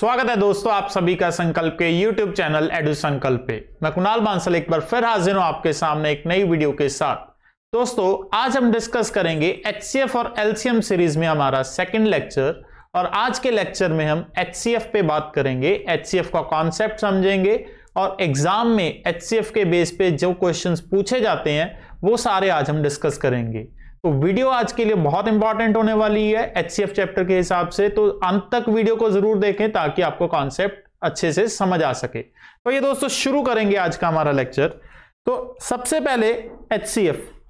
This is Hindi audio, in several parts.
स्वागत है दोस्तों आप सभी का संकल्प के YouTube चैनल एडु संकल्प पे मैं कुणाल बांसल एक बार फिर हाजिर हूं आपके सामने एक नई वीडियो के साथ दोस्तों आज हम डिस्कस करेंगे एच और एलसीएम सीरीज में हमारा सेकंड लेक्चर और आज के लेक्चर में हम एच पे बात करेंगे एच का कॉन्सेप्ट समझेंगे और एग्जाम में एच के बेस पे जो क्वेश्चन पूछे जाते हैं वो सारे आज हम डिस्कस करेंगे तो वीडियो आज के लिए बहुत इंपॉर्टेंट होने वाली है एच चैप्टर के हिसाब से तो अंत तक वीडियो को जरूर देखें ताकि आपको कॉन्सेप्ट अच्छे से समझ आ सके तो ये दोस्तों शुरू करेंगे आज का हमारा लेक्चर तो सबसे पहले एच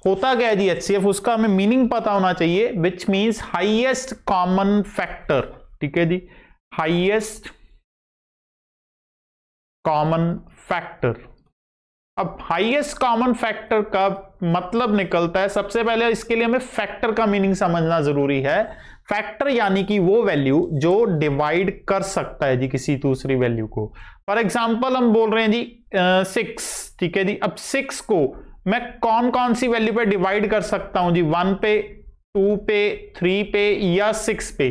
होता क्या है जी एच उसका हमें मीनिंग पता होना चाहिए which means highest common factor ठीक है जी हाइएस्ट कॉमन फैक्टर अब हाईएस्ट कॉमन फैक्टर का मतलब निकलता है सबसे पहले इसके लिए हमें फैक्टर का मीनिंग समझना जरूरी है फैक्टर यानी कि वो वैल्यू जो डिवाइड कर सकता है जी किसी दूसरी वैल्यू को फॉर एग्जांपल हम बोल रहे हैं जी सिक्स ठीक है जी अब सिक्स को मैं कौन कौन सी वैल्यू पे डिवाइड कर सकता हूं जी वन पे टू पे थ्री पे या सिक्स पे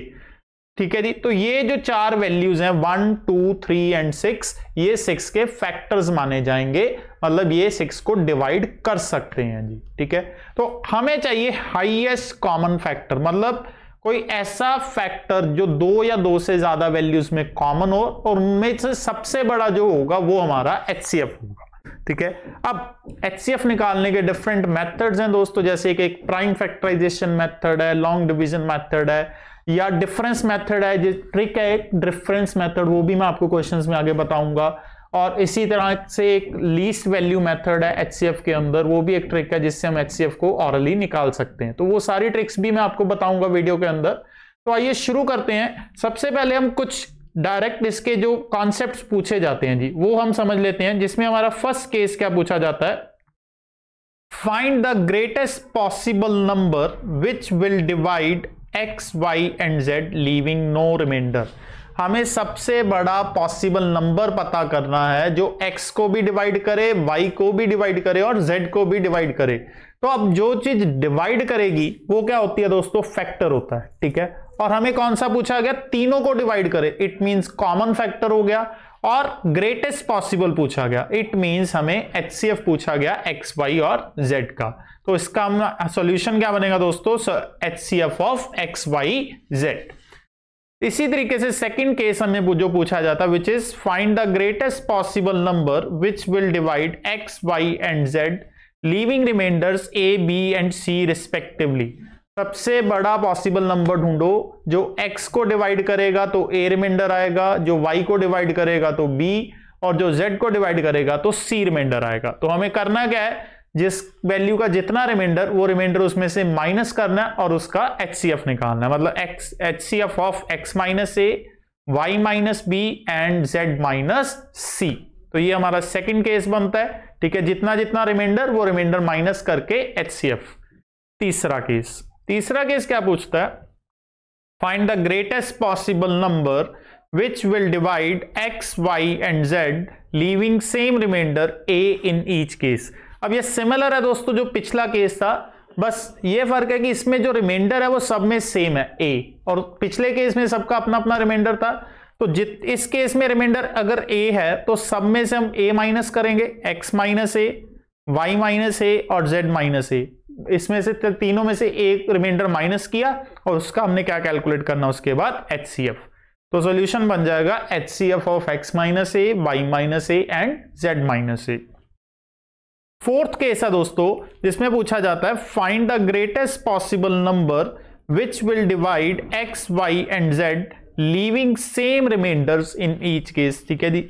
ठीक है जी तो ये जो चार वैल्यूज हैं one two three and six ये सिक्स के फैक्टर्स माने जाएंगे मतलब ये सिक्स को डिवाइड कर सकते हैं जी ठीक है तो हमें चाहिए हाईएस्ट कॉमन फैक्टर मतलब कोई ऐसा फैक्टर जो दो या दो से ज्यादा वैल्यूज में कॉमन हो और उनमें से सबसे बड़ा जो होगा वो हमारा एच होगा ठीक है अब एच निकालने के डिफरेंट मेथड्स हैं दोस्तों जैसे कि एक प्राइम फैक्टराइजेशन मेथड है लॉन्ग डिवीजन मेथड है या डिफरेंस मेथड है जिस ट्रिक है एक डिफरेंस मेथड वो भी मैं आपको क्वेश्चंस में आगे बताऊंगा और इसी तरह से एक लीस्ट वैल्यू मेथड है एच के अंदर वो भी एक ट्रिक है जिससे हम एच को ऑरली निकाल सकते हैं तो वो सारी ट्रिक्स भी मैं आपको बताऊंगा वीडियो के अंदर तो आइए शुरू करते हैं सबसे पहले हम कुछ डायरेक्ट इसके जो कॉन्सेप्ट पूछे जाते हैं जी वो हम समझ लेते हैं जिसमें हमारा फर्स्ट केस क्या पूछा जाता है find the greatest possible number which will divide X Y and Z leaving no remainder हमें सबसे बड़ा पॉसिबल नंबर पता करना है जो x को भी डिवाइड करे y को भी डिवाइड करे और z को भी डिवाइड करे तो अब जो चीज डिवाइड करेगी वो क्या होती है दोस्तों फैक्टर होता है ठीक है और हमें कौन सा पूछा गया तीनों को डिवाइड करे इट मींस कॉमन फैक्टर हो गया और ग्रेटेस्ट पॉसिबल पूछा गया इट मींस हमें एच पूछा गया एक्स वाई और जेड का तो इसका हम सॉल्यूशन क्या बनेगा दोस्तों H C F of X Y Z इसी तरीके से सेकंड केस हमें जो पूछा जाता है which is find the greatest possible number which will divide X Y and Z leaving remainders A B and C respectively सबसे बड़ा पॉसिबल नंबर ढूंढो जो x को डिवाइड करेगा तो a रिमाइंडर आएगा जो y को डिवाइड करेगा तो b और जो z को डिवाइड करेगा तो c रिमाइंडर आएगा तो हमें करना क्या है जिस वैल्यू का जितना रिमाइंडर वो रिमाइंडर उसमें से माइनस करना है और उसका एच सी एफ निकालना है मतलब X H C F of X minus A Y minus B and Z minus C तो ये हमारा सेकंड केस बनता है ठीक है जितना जितना रिमाइंडर वो रिमाइंडर माइनस करके एच सी एफ तीसरा केस तीसरा केस क्या पूछता है find the greatest possible number which will divide X Y and Z leaving same remainder A in each case अब ये सिमिलर है दोस्तों जो पिछला केस था बस ये फर्क है कि इसमें जो रिमाइंडर है वो सब में सेम है ए और पिछले केस में सबका अपना अपना रिमाइंडर था तो जित इस केस में रिमाइंडर अगर ए है तो सब में से हम ए माइनस करेंगे X minus A Y minus A और जेड माइनस ए इसमें से तो तीनों में से एक रिमाइंडर माइनस किया और उसका हमने क्या कैलकुलेट करना उसके बाद एच सी एफ तो सोल्यूशन बन जाएगा H C F of X minus A Y minus A and Z minus A fourth case है दोस्तों जिसमें पूछा जाता है find the greatest possible number which will divide X Y and Z leaving same remainder in each case ठीक है जी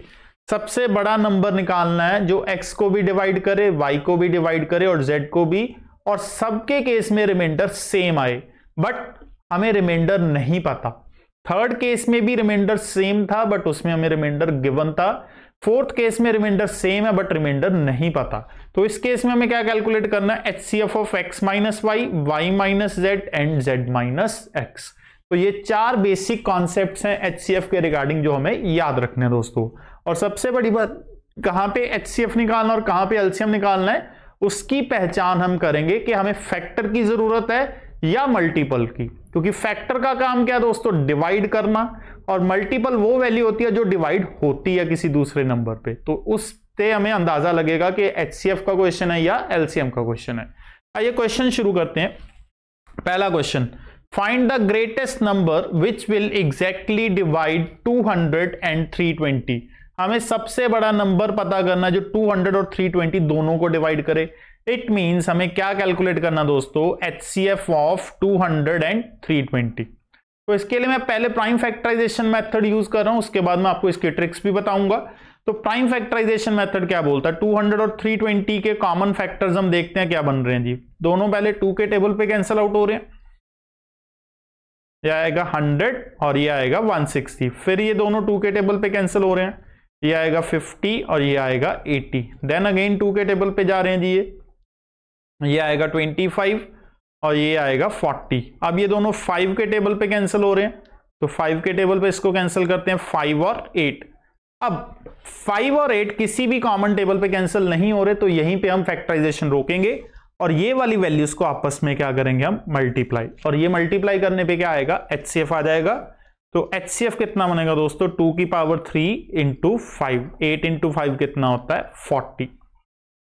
सबसे बड़ा नंबर निकालना है जो x को भी डिवाइड करे y को भी डिवाइड करे और z को भी और सबके केस में रिमाइंडर सेम आए बट हमें रिमाइंडर नहीं पता थर्ड केस में भी रिमाइंडर सेम था बट उसमें हमें रिमाइंडर गिवन था फोर्थ केस में रिमाइंडर सेम है बट रिमाइंडर नहीं पता तो इस केस में हमें क्या कैलकुलेट करना है H C F of X minus Y Y minus Z and Z minus X तो ये चार बेसिक कॉन्सेप्ट हैं एच सी एफ के रिगार्डिंग जो हमें याद रखने हैं दोस्तों और सबसे बड़ी बात कहां पे एच सी एफ निकालना और कहां पे एलसीएम निकालना है उसकी पहचान हम करेंगे कि हमें फैक्टर की जरूरत है या मल्टीपल की क्योंकि फैक्टर का काम क्या है दोस्तों डिवाइड करना और मल्टीपल वो वैल्यू होती है जो डिवाइड होती है किसी दूसरे नंबर पे तो उससे हमें अंदाजा लगेगा कि एच का क्वेश्चन है या एल का क्वेश्चन है आइए क्वेश्चन शुरू करते हैं पहला question find the greatest number which will exactly divide 200 and 320 हमें सबसे बड़ा नंबर पता करना जो 200 और 320 दोनों को डिवाइड करे इट मींस हमें क्या कैलकुलेट करना दोस्तों H C F of two and three तो इसके लिए मैं पहले प्राइम फैक्टराइजेशन मेथड यूज कर रहा हूं उसके बाद मैं आपको इसके ट्रिक्स भी बताऊंगा तो प्राइम फैक्टराइजेशन मेथड क्या बोलता है 200 और 320 के कॉमन फैक्टर्स हम देखते हैं क्या बन रहे हैं जी दोनों पहले 2 के टेबल पे कैंसिल आउट हो रहे हैं ये आएगा 100 और ये आएगा 160 फिर ये दोनों 2 के टेबल पे कैंसिल हो रहे हैं ये आएगा 50 और ये आएगा 80 देन अगेन टू के टेबल पे जा रहे हैं जी ये ये आएगा 25 और ये आएगा 40 अब ये दोनों फाइव के टेबल पे कैंसिल हो रहे हैं तो फाइव के टेबल पे इसको कैंसिल करते हैं फाइव और एट अब फाइव और एट किसी भी कॉमन टेबल पे कैंसिल नहीं हो रहे तो यहीं पे हम फैक्टराइजेशन रोकेंगे और ये वाली वैल्यूज को आपस में क्या करेंगे हम मल्टीप्लाई और ये मल्टीप्लाई करने पे क्या आएगा एच आ जाएगा तो एच सी एफ कितना बनेगा दोस्तों टू की power three into five eight into five कितना होता है फोर्टी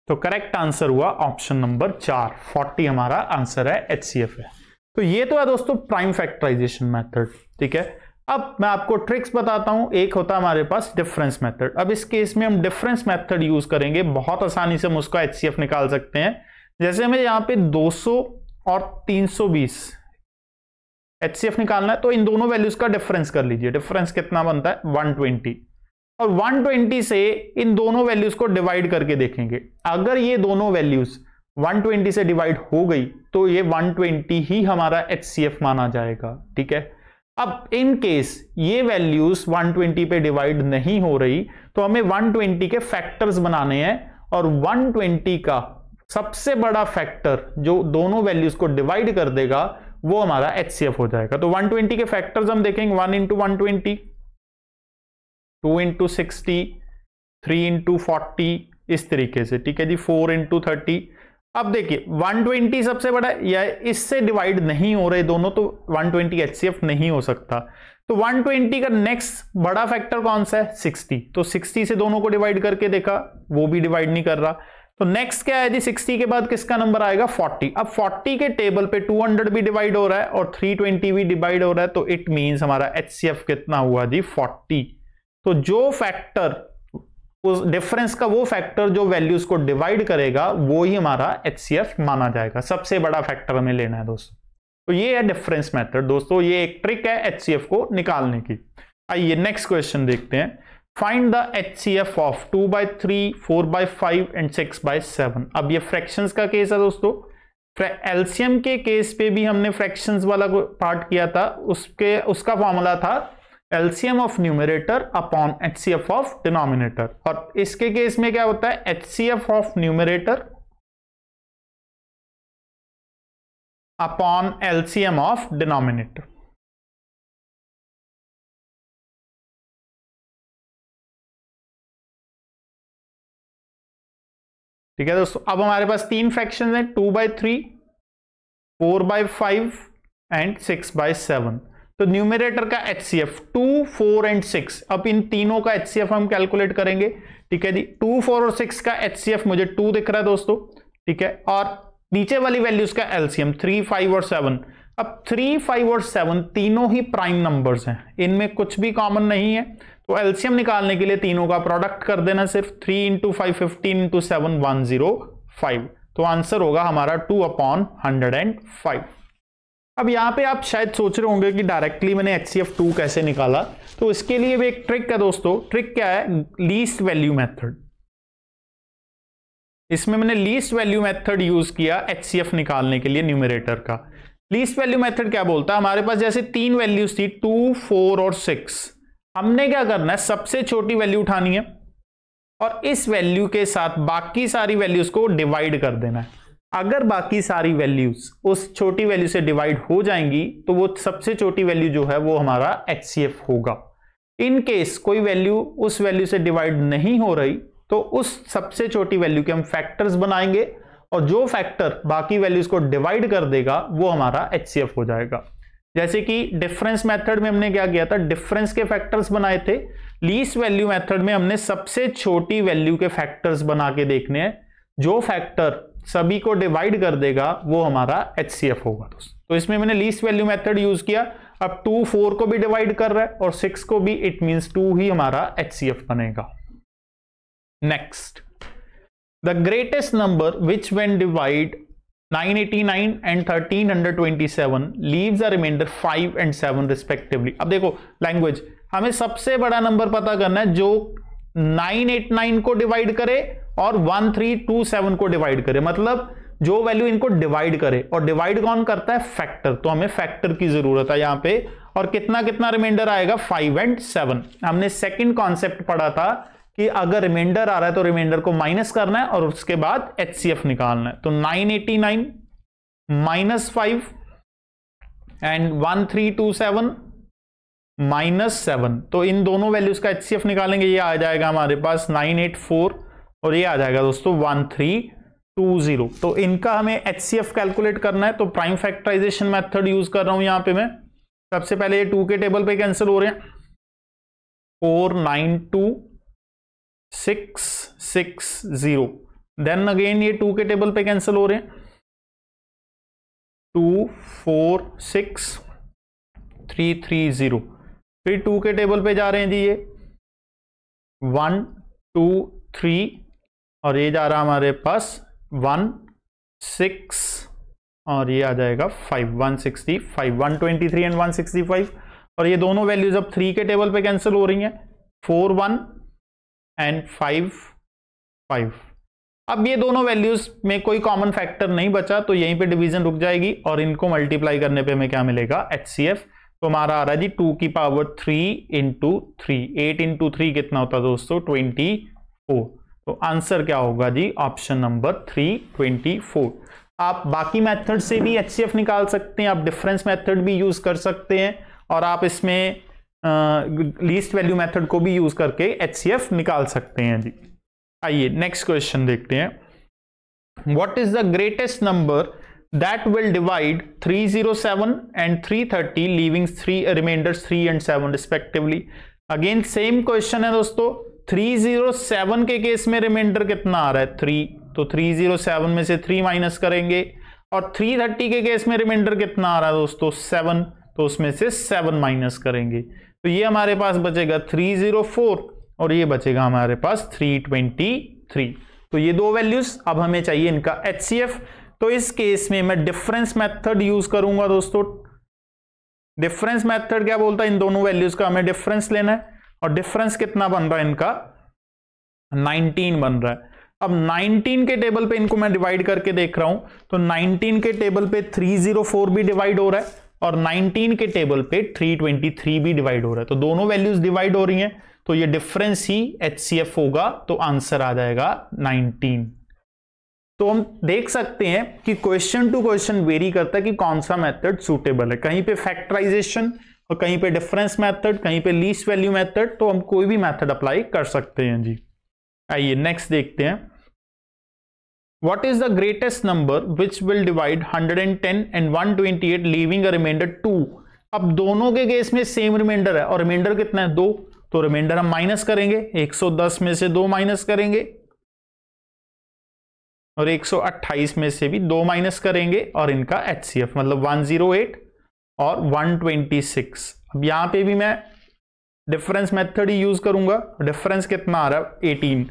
तो करेक्ट आंसर हुआ ऑप्शन नंबर चार फोर्टी हमारा आंसर है एच सी एफ है तो ये तो है दोस्तों प्राइम फैक्टराइजेशन मेथड ठीक है अब मैं आपको ट्रिक्स बताता हूं एक होता है हमारे पास डिफरेंस मेथड अब इस केस में हम डिफरेंस मेथड यूज करेंगे बहुत आसानी से हम उसका एच निकाल सकते हैं जैसे हमें यहाँ पे 200 और 320 एच निकालना है तो इन दोनों वैल्यूज का डिफरेंस कर लीजिए डिफरेंस कितना बनता है 120 और 120 से इन दोनों वैल्यूज को डिवाइड करके देखेंगे अगर ये दोनों वैल्यूज 120 से डिवाइड हो गई तो ये 120 ही हमारा एच माना जाएगा ठीक है अब इन केस ये वैल्यूज 120 पे डिवाइड नहीं हो रही तो हमें 120 के फैक्टर्स बनाने हैं और 120 का सबसे बड़ा फैक्टर जो दोनों वैल्यूज को डिवाइड कर देगा वो हमारा एच हो जाएगा तो 120 के फैक्टर्स हम देखेंगे one into one twenty two into sixty three into forty इस तरीके से ठीक है जी 4 इंटू थर्टी अब देखिए 120 सबसे बड़ा या इससे डिवाइड नहीं हो रहे दोनों तो 120 ट्वेंटी नहीं हो सकता तो 120 का नेक्स्ट बड़ा फैक्टर कौन सा है 60 तो 60 से दोनों को डिवाइड करके देखा वो भी डिवाइड नहीं कर रहा तो नेक्स्ट क्या है जी 60 के बाद किसका नंबर आएगा 40 अब 40 के टेबल पे 200 भी डिवाइड हो रहा है और 320 भी डिवाइड हो रहा है तो इट मींस हमारा एच कितना हुआ जी 40 तो जो फैक्टर उस डिफरेंस का वो फैक्टर जो वैल्यूज को डिवाइड करेगा वो ही हमारा एच माना जाएगा सबसे बड़ा फैक्टर हमें लेना है दोस्तों तो ये है डिफरेंस मैथड दोस्तों ये एक ट्रिक है एच को निकालने की आइए नेक्स्ट क्वेश्चन देखते हैं find the H C F of two by three four by five and six by seven अब ये फ्रैक्शंस का केस है दोस्तों एल्सियम के केस पे भी हमने फ्रैक्शंस वाला पार्ट किया था उसके उसका फॉर्मूला था L C M of numerator upon H C F of denominator और इसके केस में क्या होता है H C F of numerator upon L C M of denominator ठीक है दोस्तों अब हमारे पास तीन फ्रैक्शन है two by three four by five and six by seven तो न्यूमिनेटर का H C F two four and six अब इन तीनों का एच सी एफ हम कैलकुलेट करेंगे ठीक है जी टू फोर और सिक्स का एच सी एफ मुझे टू दिख रहा है दोस्तों ठीक है और नीचे वाली वैल्यूज का एलसीएम थ्री फाइव और सेवन अब थ्री फाइव और सेवन तीनों ही प्राइम नंबर्स हैं इनमें कुछ भी कॉमन नहीं है तो एल्सियम निकालने के लिए तीनों का प्रोडक्ट कर देना सिर्फ three into five fifteen into seven one zero five तो आंसर होगा हमारा two upon hundred and five अब यहाँ पे आप शायद सोच रहे होंगे कि डायरेक्टली मैंने एच सी एफ टू कैसे निकाला तो इसके लिए भी एक ट्रिक है दोस्तों ट्रिक क्या है लीस्ट वैल्यू मेथड इसमें मैंने लीस्ट वैल्यू मेथड यूज किया एच सी एफ निकालने के लिए न्यूमिरेटर का लीस्ट वैल्यू मेथड क्या बोलता है हमारे पास जैसे तीन वैल्यूज थी टू फोर और सिक्स हमने क्या करना है सबसे छोटी वैल्यू उठानी है और इस वैल्यू के साथ बाकी सारी वैल्यूज को डिवाइड कर देना है अगर बाकी सारी वैल्यूज उस छोटी वैल्यू से डिवाइड हो जाएंगी तो वो सबसे छोटी वैल्यू जो है वो हमारा एच होगा इन केस कोई वैल्यू उस वैल्यू से डिवाइड नहीं हो रही तो उस सबसे छोटी वैल्यू के हम फैक्टर्स बनाएंगे और जो फैक्टर बाकी वैल्यूज को डिवाइड कर देगा वो हमारा एच हो जाएगा जैसे कि डिफरेंस मेथड में हमने क्या किया था डिफरेंस के फैक्टर्स बनाए थे लीस वैल्यू मेथड में हमने सबसे छोटी वैल्यू के फैक्टर्स बना के देखने हैं जो फैक्टर सभी को डिवाइड कर देगा वो हमारा एच होगा दोस्तों तो इसमें मैंने लीस वैल्यू मेथड यूज किया अब टू फोर को भी डिवाइड कर रहा है और सिक्स को भी इट मीन्स टू ही हमारा एच बनेगा next the greatest number which when divide 989 and 13 under 27 leaves 5 and 7 respectively अब देखो लैंग्वेज हमें सबसे बड़ा नंबर पता करना है जो 989 को डिवाइड करे और 1327 को डिवाइड करे मतलब जो वैल्यू इनको डिवाइड करे और डिवाइड कौन करता है फैक्टर तो हमें फैक्टर की जरूरत है यहां पे और कितना कितना रिमाइंडर आएगा फाइव एंड सेवन हमने सेकंड कॉन्सेप्ट पढ़ा था कि अगर रिमाइंडर आ रहा है तो रिमाइंडर को माइनस करना है और उसके बाद एच निकालना है तो 989 minus five and one three two seven minus seven तो इन दोनों वैल्यूज का एच निकालेंगे ये आ जाएगा हमारे पास 984 और ये आ जाएगा दोस्तों 1320 तो इनका हमें एच कैलकुलेट करना है तो प्राइम फैक्ट्राइजेशन मैथड यूज कर रहा हूं यहां पे मैं सबसे पहले ये टू के टेबल पर कैंसिल हो रहे हैं four nine two six six zero then again ये टू के टेबल पे कैंसिल हो रहे हैं two four six three three zero फिर टू के टेबल पे जा रहे हैं जी ये वन टू थ्री और ये जा रहा हमारे पास वन सिक्स और ये आ जाएगा five one sixty five one twenty three and one sixty five और ये दोनों वैल्यूज अब थ्री के टेबल पे कैंसिल हो रही हैं four one and five five अब ये दोनों वैल्यूज में कोई कॉमन फैक्टर नहीं बचा तो यहीं पे डिवीजन रुक जाएगी और इनको मल्टीप्लाई करने पे हमें क्या मिलेगा एच सी एफ तो हमारा आ रहा है जी टू की power three into three eight into three कितना होता है दोस्तों ट्वेंटी फोर तो आंसर क्या होगा जी option number three twenty four आप बाकी मेथड से भी एच निकाल सकते हैं आप डिफरेंस मेथड भी यूज कर सकते हैं और आप इसमें लीस्ट वैल्यू मेथड को भी यूज करके एच निकाल सकते हैं जी आइए नेक्स्ट क्वेश्चन देखते हैं what is the greatest number that will divide 307 and 330 leaving three remainder three and seven respectively again same question है दोस्तों 307 के केस में रिमाइंडर कितना आ रहा है थ्री तो 307 में से थ्री माइनस करेंगे और 330 के केस में रिमाइंडर कितना आ रहा है दोस्तों सेवन तो उसमें से सेवन माइनस करेंगे तो ये हमारे पास बचेगा 304 और ये बचेगा हमारे पास 323 तो ये दो वैल्यूज अब हमें चाहिए इनका एच तो इस केस में मैं डिफरेंस मेथड यूज करूंगा दोस्तों डिफरेंस मेथड क्या बोलता है इन दोनों वैल्यूज का हमें डिफरेंस लेना है और डिफरेंस कितना बन रहा है इनका 19 बन रहा है अब 19 के टेबल पे इनको मैं डिवाइड करके देख रहा हूं तो 19 के टेबल पे 304 भी डिवाइड हो रहा है और 19 के टेबल पे 323 भी डिवाइड हो रहा है तो दोनों वैल्यूज डिवाइड हो रही हैं तो ये डिफरेंस ही एच होगा तो आंसर आ जाएगा 19 तो हम देख सकते हैं कि क्वेश्चन टू क्वेश्चन वेरी करता है कि कौन सा मेथड सूटेबल है कहीं पे फैक्टराइजेशन और कहीं पे डिफरेंस मेथड कहीं पे लीस्ट वैल्यू मेथड तो हम कोई भी मैथड अप्लाई कर सकते हैं जी आइए नेक्स्ट देखते हैं What is the greatest number which will divide 110 and 128 leaving a remainder 2? अब दोनों के केस में सेम रिमाइंडर है और रिमाइंडर कितना है दो तो रिमाइंडर हम माइनस करेंगे 110 में से दो माइनस करेंगे और 128 में से भी दो माइनस करेंगे और इनका एच मतलब 108 और 126 अब यहां पे भी मैं डिफरेंस मेथड ही यूज करूंगा डिफरेंस कितना आ रहा है 18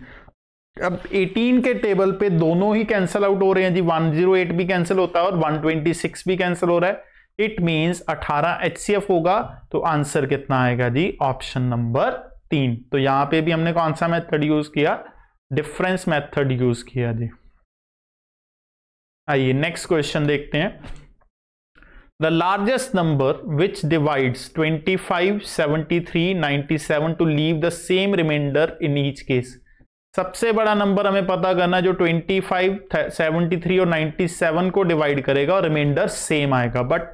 अब 18 के टेबल पे दोनों ही कैंसिल आउट हो रहे हैं जी 108 भी कैंसिल होता है और 126 भी कैंसिल हो रहा है इट मींस 18 एच होगा तो आंसर कितना आएगा जी ऑप्शन नंबर तीन तो यहां पे भी हमने कौन सा मेथड यूज किया डिफरेंस मेथड यूज किया जी आइए नेक्स्ट क्वेश्चन देखते हैं which largest twenty five seventy 25 73 97 to leave the same remainder in each case सबसे बड़ा नंबर हमें पता करना जो 25, 73 और 97 को डिवाइड करेगा और रिमाइंडर सेम आएगा बट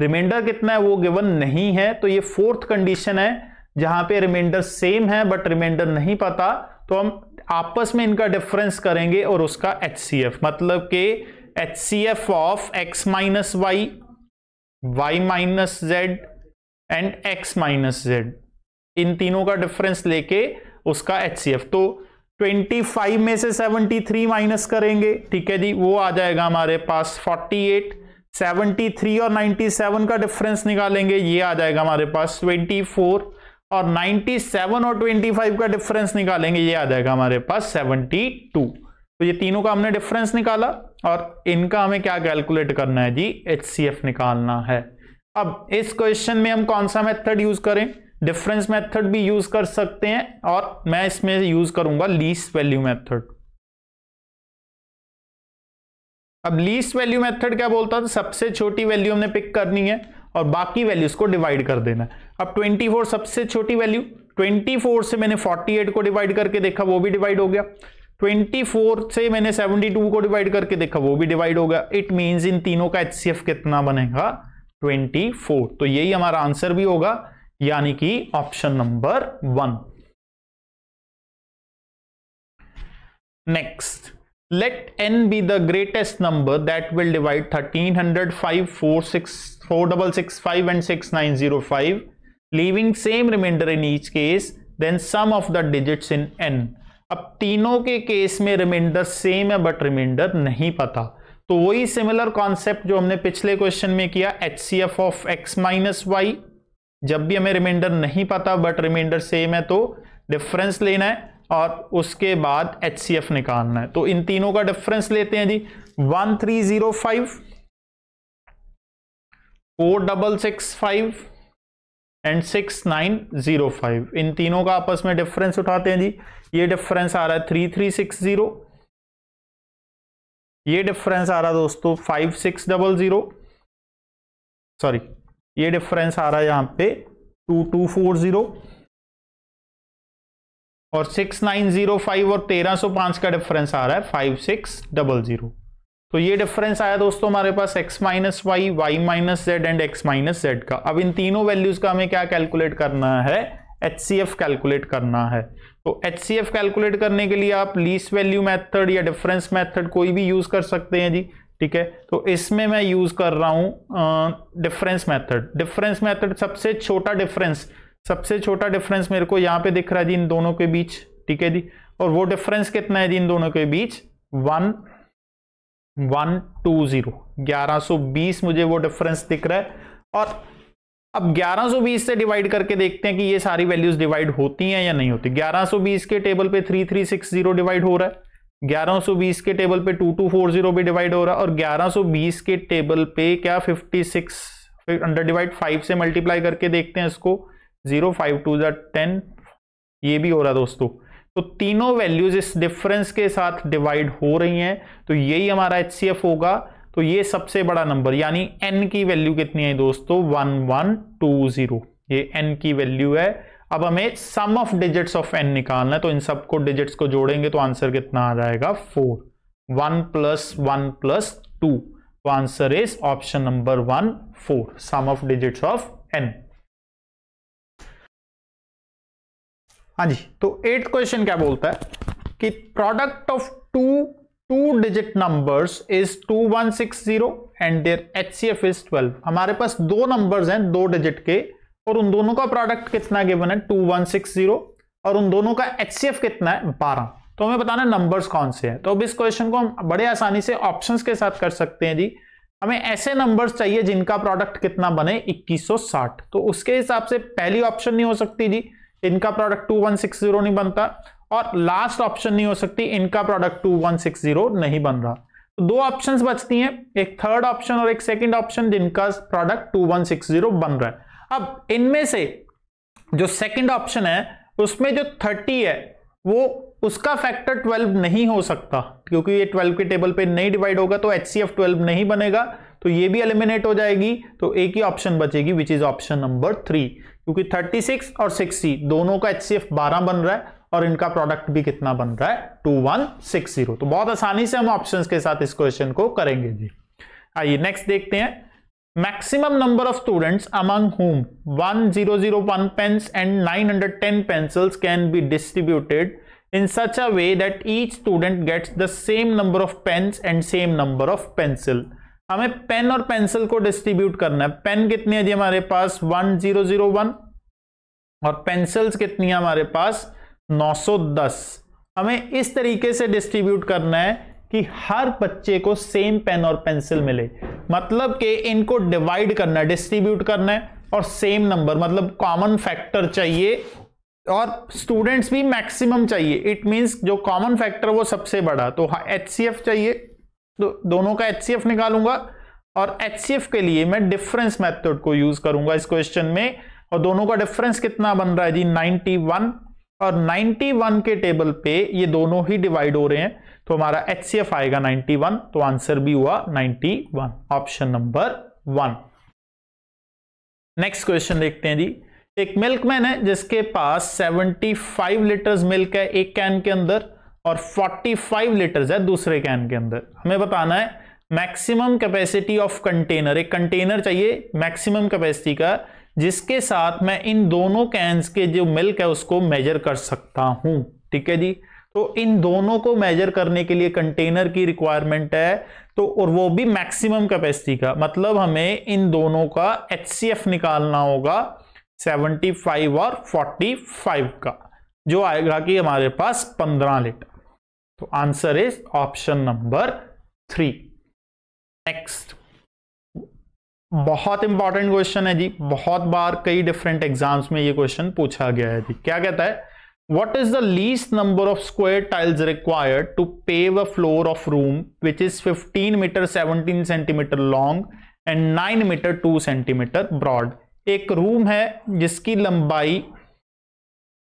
रिमाइंडर कितना है वो गिवन नहीं है तो ये फोर्थ कंडीशन है जहां पे रिमाइंडर सेम है बट रिमाइंडर नहीं पता तो हम आपस में इनका डिफरेंस करेंगे और उसका एच मतलब के H C F of X minus Y Y minus Z and X minus Z इन तीनों का डिफरेंस लेके उसका एच सी एफ तो 25 में से 73 माइनस करेंगे ठीक है जी वो आ जाएगा हमारे पास 48 73 और 97 का डिफरेंस निकालेंगे ये आ जाएगा हमारे पास 24 और 97 और 25 का डिफरेंस निकालेंगे ये आ जाएगा हमारे पास 72 तो ये तीनों का हमने डिफरेंस निकाला और इनका हमें क्या कैलकुलेट करना है जी एच निकालना है अब इस क्वेश्चन में हम कौन सा मेथड यूज करें डिफरेंस मेथड भी यूज कर सकते हैं और मैं इसमें यूज करूंगा लीस्ट वैल्यू मेथड अब लीस्ट वैल्यू मेथड क्या बोलता था सबसे छोटी वैल्यू हमने पिक करनी है और बाकी वैल्यूज को डिवाइड कर देना है अब 24 सबसे छोटी वैल्यू 24 से मैंने 48 को डिवाइड करके देखा वो भी डिवाइड हो गया 24 से मैंने 72 को डिवाइड करके देखा वो भी डिवाइड हो गया इट मीन्स इन तीनों का एच कितना बनेगा 24 तो यही हमारा आंसर भी होगा यानी कि option number one next let N be the greatest number that will divide thirteen hundred five four six four double six five and six nine zero five leaving same remainder in each case then sum of the digits in N अब तीनों के केस में रिमाइंडर सेम है बट रिमाइंडर नहीं पता तो वही सिमिलर कॉन्सेप्ट जो हमने पिछले क्वेश्चन में किया H C F of X minus Y जब भी हमें रिमाइंडर नहीं पता बट रिमाइंडर सेम है तो डिफरेंस लेना है और उसके बाद एच सी एफ निकालना है तो इन तीनों का डिफरेंस लेते हैं जी one three zero five four double six five and six nine zero five इन तीनों का आपस में डिफरेंस उठाते हैं जी ये डिफरेंस आ रहा है थ्री थ्री सिक्स जीरो ये डिफरेंस आ रहा है दोस्तों five six double zero sorry ये डिफरेंस आ रहा है यहां पे टू टू फोर जीरो और सिक्स नाइन जीरो फाइव और तेरह सो पांच का डिफरेंस आ रहा है फाइव सिक्स डबल जीरो तो ये डिफरेंस आया दोस्तों हमारे पास x minus Y Y minus Z and x minus Z का अब इन तीनों वैल्यूज का हमें क्या कैलकुलेट करना है एच कैलकुलेट करना है तो एच कैलकुलेट करने के लिए आप लीस वैल्यू मेथड या डिफरेंस मेथड कोई भी यूज कर सकते हैं जी ठीक है तो इसमें मैं यूज कर रहा हूं डिफरेंस मेथड डिफरेंस मेथड सबसे छोटा डिफरेंस सबसे छोटा डिफरेंस मेरे को यहां पे दिख रहा है जी इन दोनों के बीच ठीक है जी और वो डिफरेंस कितना है जी इन दोनों के बीच वन वन टू जीरो ग्यारह सो बीस मुझे वो डिफरेंस दिख रहा है और अब 1120 से डिवाइड करके देखते हैं कि ये सारी वैल्यूज डिवाइड होती हैं या नहीं होती 1120 के टेबल पे 3360 डिवाइड हो रहा है 1120 के टेबल पे 2240 भी डिवाइड हो रहा और 1120 के टेबल पे क्या 56 अंडर डिवाइड 5 से मल्टीप्लाई करके देखते हैं इसको जीरो फाइव टू जो टेन ये भी हो रहा दोस्तों तो तीनों वैल्यूज इस डिफरेंस के साथ डिवाइड हो रही हैं तो यही हमारा एच होगा तो ये सबसे बड़ा नंबर यानी एन की वैल्यू कितनी है दोस्तों वन वन टू जीरो ये एन की वैल्यू है अब हमें sum of digits of N निकालना है तो इन सबको डिजिट्स को जोड़ेंगे तो आंसर कितना आ जाएगा four one plus one plus two तो answer is option number one four sum of digits of N हाँ जी तो एट क्वेश्चन क्या बोलता है कि product of two two digit numbers is two one six zero and their H C F is twelve हमारे पास दो नंबर्स हैं दो डिजिट के और उन दोनों का प्रोडक्ट कितना गिवन है टू वन सिक्स जीरो और उन दोनों का एच सी एफ कितना है बारह तो हमें बताना नंबर्स कौन से हैं तो अब इस क्वेश्चन को हम बड़े आसानी से ऑप्शंस के साथ कर सकते हैं जी हमें ऐसे नंबर्स चाहिए जिनका प्रोडक्ट कितना बने 2160 तो उसके हिसाब से पहली ऑप्शन नहीं हो सकती जी इनका प्रोडक्ट 2160 नहीं बनता और लास्ट ऑप्शन नहीं हो सकती इनका प्रोडक्ट 2160 नहीं बन रहा तो दो ऑप्शंस बचती हैं एक थर्ड ऑप्शन और एक सेकंड ऑप्शन जिनका प्रोडक्ट 2160 बन रहा है अब इनमें से जो सेकंड ऑप्शन है उसमें जो 30 है वो उसका फैक्टर 12 नहीं हो सकता क्योंकि ये 12 के टेबल पे नहीं डिवाइड होगा तो एच 12 नहीं बनेगा तो ये भी एलिमिनेट हो जाएगी तो एक ही ऑप्शन बचेगी which is option number three क्योंकि 36 और 60 दोनों का एच सी एफ बारह बन रहा है और इनका प्रोडक्ट भी कितना बन रहा है टू वन सिक्स जीरो तो बहुत आसानी से हम ऑप्शन के साथ इस क्वेश्चन को करेंगे जी आइए नेक्स्ट देखते हैं maximum number of students among whom 1001 pens and 910 pencils can be distributed in such a way that each student gets the same number of pens and same number of pencil हमें पेन और पेंसिल को डिस्ट्रीब्यूट करना है पेन कितनी है जी हमारे पास वन जीरो जीरो वन और पेंसिल्स कितनी है हमारे पास नौ दस हमें इस तरीके से डिस्ट्रीब्यूट करना है कि हर बच्चे को सेम पेन और पेंसिल मिले मतलब कि इनको डिवाइड करना है डिस्ट्रीब्यूट करना है और सेम नंबर मतलब कॉमन फैक्टर चाहिए और स्टूडेंट्स भी मैक्सिमम चाहिए इट मींस जो कॉमन फैक्टर वो सबसे बड़ा तो हाँ एच चाहिए तो दोनों का एच निकालूंगा और एच के लिए मैं डिफरेंस मेथड को यूज करूंगा इस क्वेश्चन में और दोनों का डिफरेंस कितना बन रहा है जी 91 और 91 के टेबल पे ये दोनों ही डिवाइड हो रहे हैं तो हमारा एच आएगा 91 तो आंसर भी हुआ 91 option number one next question देखते हैं जी एक मिल्कमैन है जिसके पास 75 लीटर्स मिल्क है एक कैन के अंदर और 45 लीटर्स है दूसरे कैन के अंदर हमें बताना है मैक्सिमम कैपेसिटी ऑफ कंटेनर एक कंटेनर चाहिए मैक्सिमम कैपेसिटी का जिसके साथ मैं इन दोनों कैंस के जो मिल्क है उसको मेजर कर सकता हूं ठीक है जी तो इन दोनों को मेजर करने के लिए कंटेनर की रिक्वायरमेंट है तो और वो भी मैक्सिमम कैपेसिटी का मतलब हमें इन दोनों का एच निकालना होगा 75 और 45 का जो आएगा कि हमारे पास 15 लीटर तो answer is option number three next बहुत इंपॉर्टेंट क्वेश्चन है जी बहुत बार कई डिफरेंट एग्जाम्स में ये क्वेश्चन पूछा गया है जी क्या कहता है What is the least number of square tiles required to pave a floor of room which is 15 meter 17 centimeter long and 9 metre 2 centimetre broad एक रूम है जिसकी लंबाई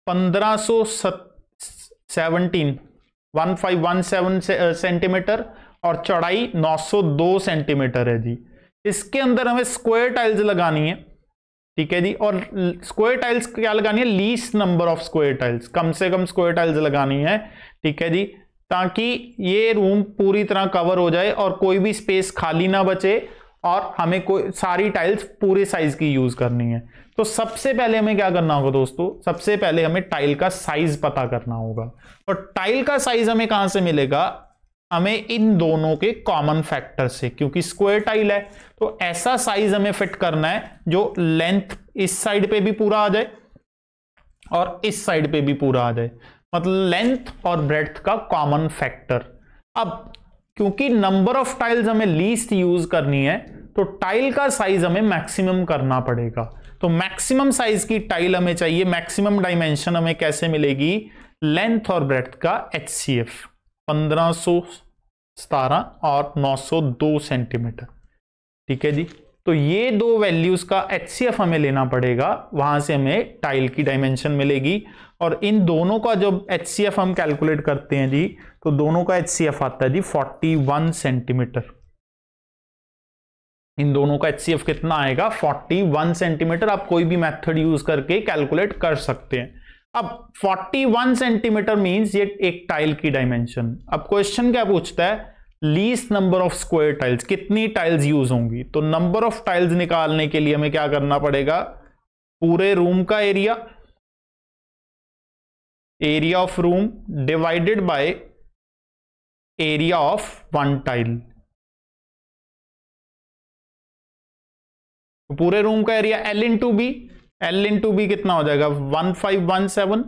1517 1517 सेंटीमीटर और चौड़ाई 902 सेंटीमीटर है जी इसके अंदर हमें स्क्वायर टाइल्स लगानी है ठीक है जी और स्क्वायर टाइल्स क्या लगानी है least number of square tiles कम से कम स्क्वायर टाइल्स लगानी है ठीक है जी ताकि ये रूम पूरी तरह कवर हो जाए और कोई भी स्पेस खाली ना बचे और हमें कोई सारी टाइल्स पूरे साइज की यूज करनी है तो सबसे पहले हमें क्या करना होगा दोस्तों सबसे पहले हमें टाइल का साइज पता करना होगा और टाइल का साइज हमें कहां से मिलेगा हमें इन दोनों के कॉमन फैक्टर से क्योंकि स्क्वायर टाइल है तो ऐसा साइज हमें फिट करना है जो लेंथ इस साइड पे भी पूरा आ जाए और इस साइड पे भी पूरा आ जाए मतलब लेंथ और ब्रेथ का कॉमन फैक्टर अब क्योंकि नंबर ऑफ टाइल्स हमें लीस्ट यूज करनी है तो टाइल का साइज हमें मैक्सिमम करना पड़ेगा तो मैक्सिमम साइज की टाइल हमें चाहिए मैक्सिमम डायमेंशन हमें कैसे मिलेगी लेंथ और ब्रेथ का एच सी एफ पंद्रह सतारह और 902 सेंटीमीटर ठीक है जी तो ये दो वैल्यूज का एच हमें लेना पड़ेगा वहां से हमें टाइल की डायमेंशन मिलेगी और इन दोनों का जब एच हम कैलकुलेट करते हैं जी तो दोनों का एच आता है जी 41 सेंटीमीटर इन दोनों का एच कितना आएगा 41 सेंटीमीटर आप कोई भी मेथड यूज करके कैलकुलेट कर सकते हैं अब 41 सेंटीमीटर मींस ये एक टाइल की डायमेंशन अब क्वेश्चन क्या पूछता है least number of square tiles कितनी टाइल्स यूज होंगी तो नंबर ऑफ टाइल्स निकालने के लिए हमें क्या करना पड़ेगा पूरे रूम का area area of room divided by area of one tile पूरे रूम का area L into B L into B कितना हो जाएगा one five one seven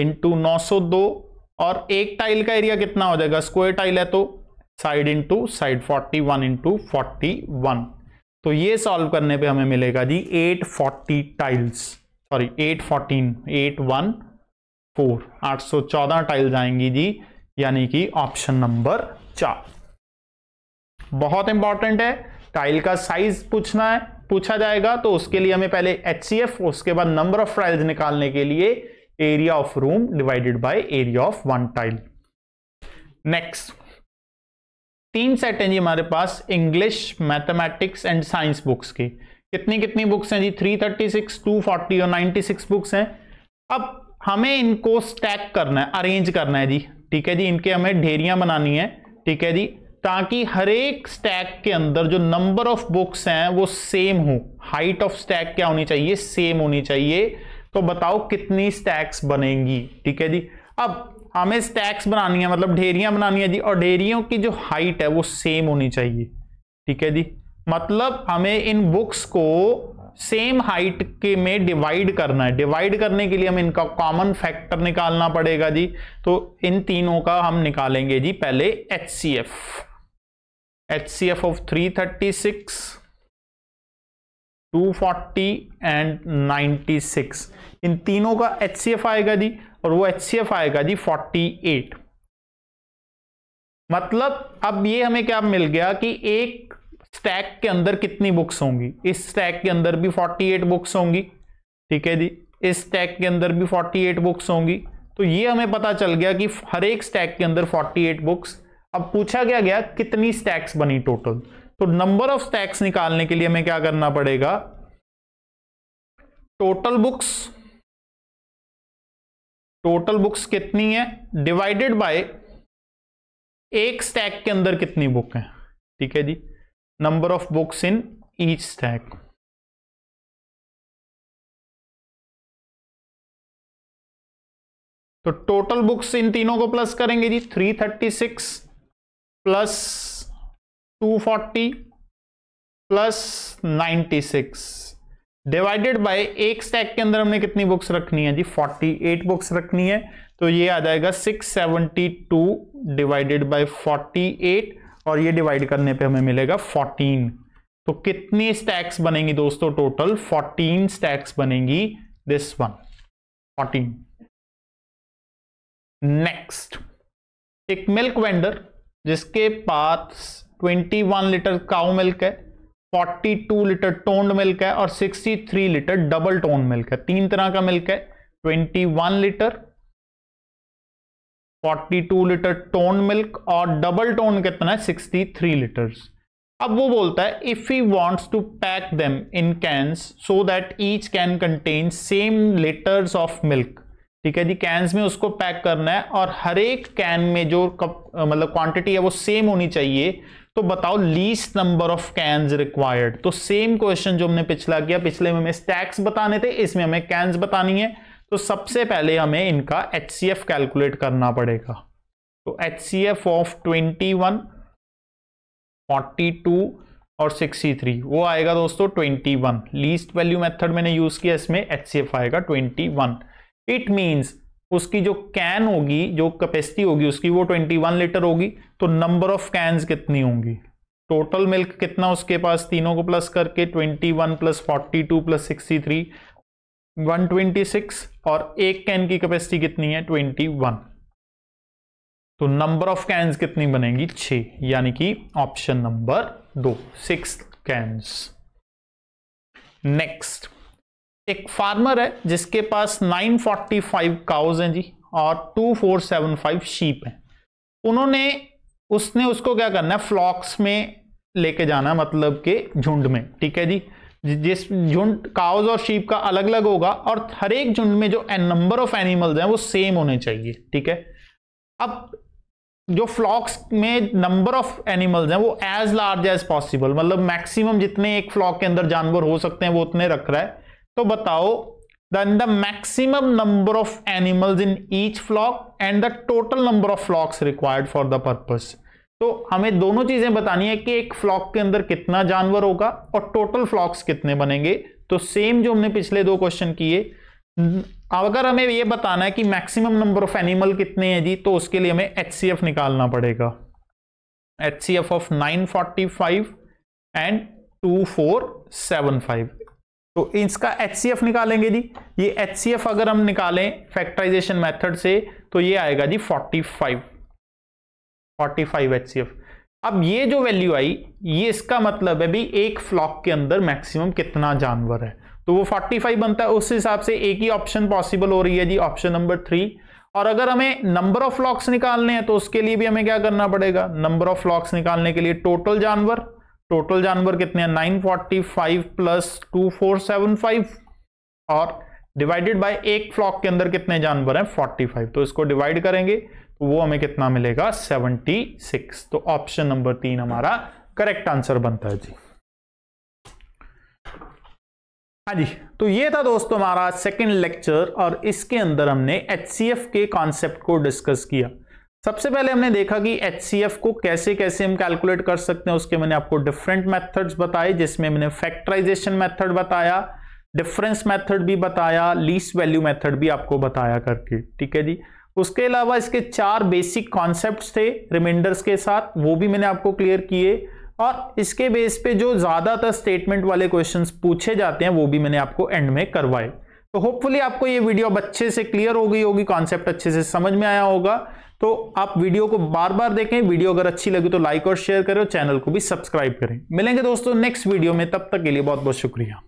into नौ सौ दो और एक टाइल का एरिया कितना हो जाएगा स्क्वायर टाइल है तो side into side forty one into forty one तो ये सॉल्व करने पे हमें मिलेगा जी eight forty tiles sorry eight fourteen eight one four आठ सौ चौदह टाइल्स आएंगी जी यानी कि ऑप्शन नंबर चार बहुत इंपॉर्टेंट है टाइल का साइज पूछना है पूछा जाएगा तो उसके लिए हमें पहले एच सी एफ उसके बाद नंबर ऑफ टाइल्स निकालने के लिए area of room divided by area of one tile next तीन सेट हैं जी हमारे पास English mathematics and science books के कितनी कितनी बुक्स हैं जी 336, 240 और 96 बुक्स हैं अब हमें इनको स्टैक करना है अरेंज करना है जी ठीक है जी इनके हमें ढेरियां बनानी है ठीक है जी ताकि हर एक स्टैक के अंदर जो नंबर ऑफ बुक्स हैं वो सेम हो हाइट ऑफ स्टैक क्या होनी चाहिए सेम होनी चाहिए तो बताओ कितनी स्टैक्स बनेंगी ठीक है जी अब हमें स्टैक्स बनानी है मतलब ढेरियां बनानी है जी और ढेरियों की जो हाइट है वो सेम होनी चाहिए ठीक है जी मतलब हमें इन बुक्स को सेम हाइट के में डिवाइड करना है डिवाइड करने के लिए हम इनका कॉमन फैक्टर निकालना पड़ेगा जी तो इन तीनों का हम निकालेंगे जी पहले H C F H C F of three thirty six two forty and ninety six इन तीनों का एच सी एफ आएगा जी और वो एच सी एफ आएगा जी फोर्टी एट मतलब अब ये हमें क्या मिल गया कि एक स्टैक के अंदर कितनी बुक्स होंगी इस स्टैक के अंदर भी 48 बुक्स होंगी ठीक है जी इस स्टैक के अंदर भी 48 बुक्स होंगी तो ये हमें पता चल गया कि हर एक स्टैक के अंदर 48 बुक्स अब पूछा गया गया कितनी स्टैक्स बनी टोटल तो नंबर ऑफ स्टैक्स निकालने के लिए हमें क्या करना पड़ेगा टोटल बुक्स टोटल बुक्स कितनी है डिवाइडेड बाय एक स्टैक के अंदर कितनी बुक है ठीक है जी number of books in each stack. तो टोटल बुक्स इन तीनों को प्लस करेंगे जी 336 प्लस 240 प्लस 96 डिवाइडेड बाय एक स्टैक के अंदर हमने कितनी बुक्स रखनी है जी 48 बुक्स रखनी है तो ये आ जाएगा 672 डिवाइडेड बाय 48 और ये डिवाइड करने पे हमें मिलेगा 14 तो कितनी स्टैक्स बनेंगी दोस्तों टोटल 14 स्टैक्स बनेंगी दिस वन 14 नेक्स्ट एक मिल्क वेंडर जिसके पास 21 लीटर काउ मिल्क है 42 लीटर टोन्ड मिल्क है और 63 लीटर डबल टोन मिल्क है तीन तरह का मिल्क है 21 लीटर 42 लीटर टोन मिल्क और डबल टोन कितना है 63 लीटर्स अब वो बोलता है if he wants to pack them in cans so that each can contain same litres of milk ठीक है जी कैंस में उसको पैक करना है और हर एक कैन में जो कप मतलब क्वांटिटी है वो सेम होनी चाहिए तो बताओ least number of cans required तो सेम क्वेश्चन जो हमने पिछला किया पिछले में हमें स्टैक्स बताने थे इसमें हमें कैंस बतानी है तो सबसे पहले हमें इनका एच कैलकुलेट करना पड़ेगा तो H C F of twenty one forty two और सिक्सटी थ्री वो आएगा दोस्तों twenty one least value method मैंने यूज़ किया इसमें एच सी एफ आएगा ट्वेंटी वन इट मीन्स उसकी जो कैन होगी जो कैपेसिटी होगी उसकी वो 21 लीटर होगी तो नंबर ऑफ कैंस कितनी होंगी टोटल मिल्क कितना उसके पास तीनों को प्लस करके 21 one plus forty two plus sixty three 126 और एक कैन की कैपेसिटी कितनी है 21 तो नंबर ऑफ कैंस कितनी बनेगी छ यानी कि ऑप्शन नंबर दो सिक्स कैंस नेक्स्ट एक फार्मर है जिसके पास 945 काउज हैं जी और 2475 शीप हैं उन्होंने उसने उसको क्या करना है फ्लॉक्स में लेके जाना मतलब के झुंड में ठीक है जी जिस झुंड काउज और शीप का अलग अलग होगा और हर एक झुंड में जो नंबर ऑफ एनिमल्स हैं वो सेम होने चाहिए ठीक है अब जो फ्लॉक्स में नंबर ऑफ एनिमल्स हैं वो एज लार्ज एज पॉसिबल मतलब मैक्सिमम जितने एक फ्लॉक के अंदर जानवर हो सकते हैं वो उतने रख रहा है तो बताओ then the maximum number of animals in each flock and the total number of flocks required for the purpose तो हमें दोनों चीजें बतानी है कि एक फ्लॉक के अंदर कितना जानवर होगा और टोटल फ्लॉक्स कितने बनेंगे तो सेम जो हमने पिछले दो क्वेश्चन किए अगर हमें यह बताना है कि मैक्सिमम नंबर ऑफ एनिमल कितने हैं जी तो उसके लिए हमें एच निकालना पड़ेगा H C F of nine forty five and two four seven five तो इसका एच सी एफ निकालेंगे जी ये एच सी एफ अगर हम निकालें फैक्ट्राइजेशन मेथड से तो ये आएगा जी forty five forty five H C F अब ये जो वैल्यू आई ये इसका मतलब है भी एक फ्लॉक के अंदर मैक्सिमम कितना जानवर है तो वो 45 बनता है उस हिसाब से एक ही ऑप्शन पॉसिबल हो रही है जी ऑप्शन नंबर थ्री और अगर हमें नंबर ऑफ फ्लॉक्स निकालने हैं तो उसके लिए भी हमें क्या करना पड़ेगा नंबर ऑफ फ्लॉक्स निकालने के लिए टोटल जानवर टोटल जानवर कितने हैं 945 प्लस 2475 और डिवाइडेड बाय एक फ्लॉक के अंदर कितने जानवर हैं 45 तो इसको डिवाइड करेंगे तो वो हमें कितना मिलेगा 76 तो ऑप्शन नंबर तीन हमारा करेक्ट आंसर बनता है जी हाँ जी तो ये था दोस्तों हमारा सेकंड लेक्चर और इसके अंदर हमने एच के कॉन्सेप्ट को डिस्कस किया सबसे पहले हमने देखा कि एच को कैसे कैसे हम कैलकुलेट कर सकते हैं उसके मैंने आपको डिफरेंट मेथड्स बताए जिसमें मैंने फैक्टराइजेशन मेथड बताया डिफरेंस मेथड भी बताया लीस्ट वैल्यू मेथड भी आपको बताया करके ठीक है जी उसके अलावा इसके चार बेसिक कॉन्सेप्ट थे रिमाइंडर्स के साथ वो भी मैंने आपको क्लियर किए और इसके बेस पे जो ज़्यादातर स्टेटमेंट वाले क्वेश्चंस पूछे जाते हैं वो भी मैंने आपको एंड में करवाए तो होपफुली आपको ये वीडियो अब अच्छे से क्लियर हो गई होगी कॉन्सेप्ट अच्छे से समझ में आया होगा तो आप वीडियो को बार बार देखें वीडियो अगर अच्छी लगी तो लाइक और शेयर करें और चैनल को भी सब्सक्राइब करें मिलेंगे दोस्तों नेक्स्ट वीडियो में तब तक के लिए बहुत बहुत शुक्रिया